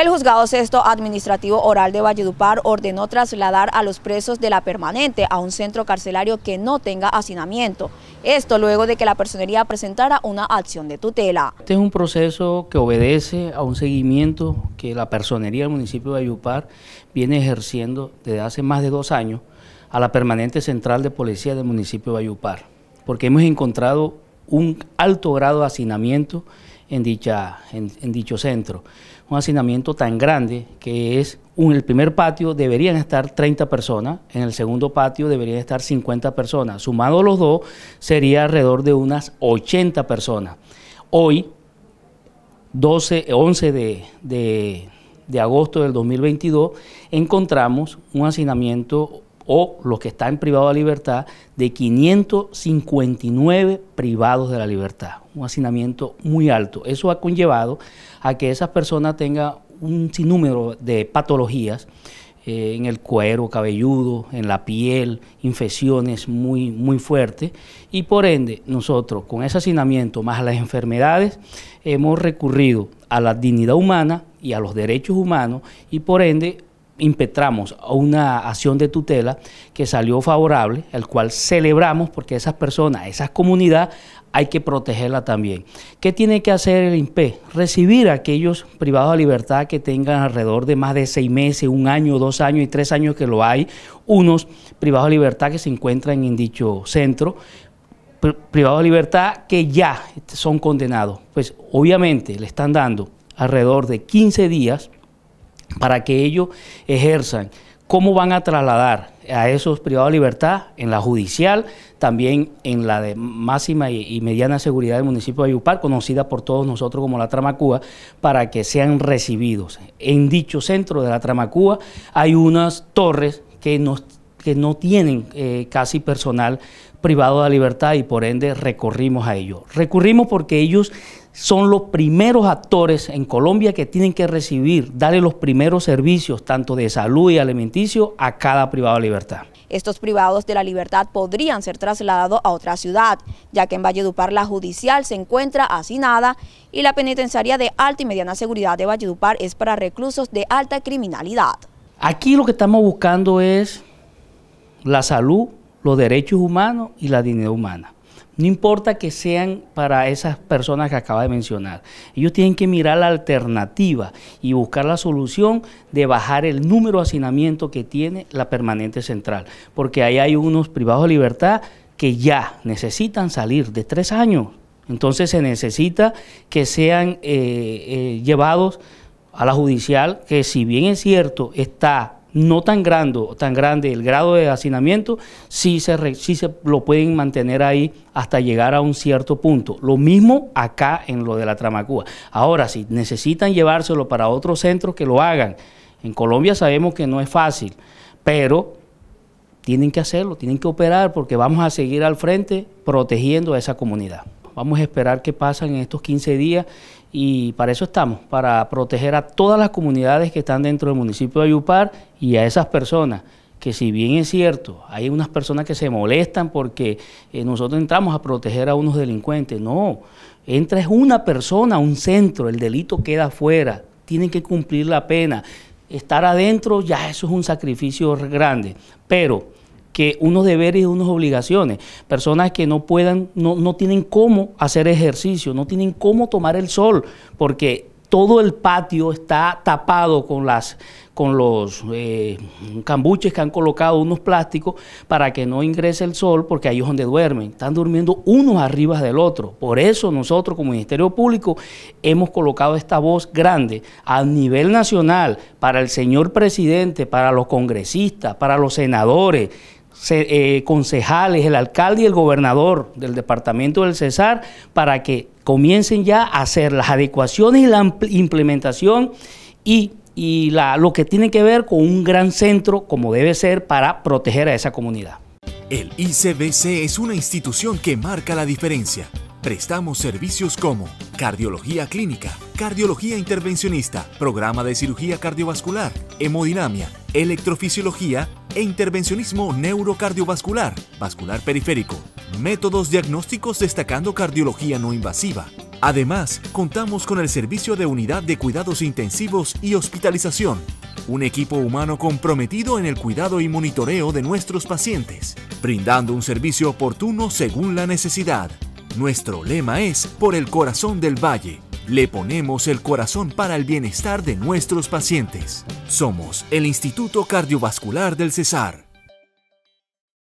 El juzgado sexto administrativo oral de Valledupar ordenó trasladar a los presos de la permanente a un centro carcelario que no tenga hacinamiento. Esto luego de que la personería presentara una acción de tutela. Este es un proceso que obedece a un seguimiento que la personería del municipio de Valledupar viene ejerciendo desde hace más de dos años a la permanente central de policía del municipio de Valledupar, porque hemos encontrado un alto grado de hacinamiento en, dicha, en, dicho centro. Un hacinamiento tan grande que es, en el primer patio deberían estar 30 personas, en el segundo patio deberían estar 50 personas. Sumado los dos, sería alrededor de unas 80 personas. Hoy, 12, 11 de, de agosto del 2022, encontramos un hacinamiento o los que están privados de libertad, de 559 privados de la libertad. Un hacinamiento muy alto. Eso ha conllevado a que esas personas tengan un sinnúmero de patologías eh, en el cuero cabelludo, en la piel, infecciones muy, muy fuertes. Y por ende, nosotros con ese hacinamiento más las enfermedades, hemos recurrido a la dignidad humana y a los derechos humanos y por ende impetramos una acción de tutela que salió favorable, el cual celebramos porque esas personas, esas comunidades, hay que protegerla también. ¿Qué tiene que hacer el INPE? Recibir a aquellos privados de libertad que tengan alrededor de más de seis meses, un año, dos años y tres años que lo hay, unos privados de libertad que se encuentran en dicho centro, privados de libertad que ya son condenados. Pues obviamente le están dando alrededor de 15 días para que ellos ejerzan. ¿Cómo van a trasladar a esos privados de libertad en la judicial, también en la de máxima y, mediana seguridad del municipio de Ayupar, conocida por todos nosotros como la Tramacúa, para que sean recibidos? En dicho centro de la Tramacúa hay unas torres que nos que no tienen eh, casi personal privado de la libertad y por ende recurrimos a ellos. Recurrimos porque ellos son los primeros actores en Colombia que tienen que recibir, darle los primeros servicios, tanto de salud y alimenticio, a cada privado de libertad. Estos privados de la libertad podrían ser trasladados a otra ciudad, ya que en Valledupar la judicial se encuentra hacinada y la penitenciaria de alta y mediana seguridad de Valledupar es para reclusos de alta criminalidad. Aquí lo que estamos buscando es la salud, los derechos humanos y la dignidad humana. No importa que sean para esas personas que acaba de mencionar. Ellos tienen que mirar la alternativa y buscar la solución de bajar el número de hacinamiento que tiene la permanente central. Porque ahí hay unos privados de libertad que ya necesitan salir de tres años. Entonces se necesita que sean eh, eh, llevados a la judicial, que si bien es cierto, está no tan grande, tan grande el grado de hacinamiento, sí se, sí se lo pueden mantener ahí hasta llegar a un cierto punto. Lo mismo acá en lo de la Tramacúa. Ahora, si necesitan llevárselo para otros centros, que lo hagan. En Colombia sabemos que no es fácil, pero tienen que hacerlo, tienen que operar porque vamos a seguir al frente protegiendo a esa comunidad. Vamos a esperar qué pasa en estos 15 días y para eso estamos, para proteger a todas las comunidades que están dentro del municipio de Ayupar y a esas personas que si bien es cierto, hay unas personas que se molestan porque eh, nosotros entramos a proteger a unos delincuentes. No, entra es una persona un centro, el delito queda afuera, tienen que cumplir la pena. Estar adentro ya eso es un sacrificio grande, pero que unos deberes y unas obligaciones. Personas que no puedan, no, tienen cómo hacer ejercicio, no tienen cómo tomar el sol, porque todo el patio está tapado con las con los eh, cambuches que han colocado unos plásticos para que no ingrese el sol, porque ahí es donde duermen. Están durmiendo unos arriba del otro. Por eso nosotros como Ministerio Público hemos colocado esta voz grande a nivel nacional para el señor presidente, para los congresistas, para los senadores, eh, concejales, el alcalde y el gobernador del departamento del Cesar para que comiencen ya a hacer las adecuaciones y la implementación y, la, lo que tiene que ver con un gran centro como debe ser para proteger a esa comunidad. El ICBC es una institución que marca la diferencia. Prestamos servicios como cardiología clínica, cardiología intervencionista, programa de cirugía cardiovascular, hemodinamia, electrofisiología e intervencionismo neurocardiovascular, vascular periférico, métodos diagnósticos destacando cardiología no invasiva. Además, contamos con el servicio de unidad de cuidados intensivos y hospitalización, un equipo humano comprometido en el cuidado y monitoreo de nuestros pacientes, brindando un servicio oportuno según la necesidad. Nuestro lema es Por el Corazón del Valle, le ponemos el corazón para el bienestar de nuestros pacientes. Somos el Instituto Cardiovascular del Cesar.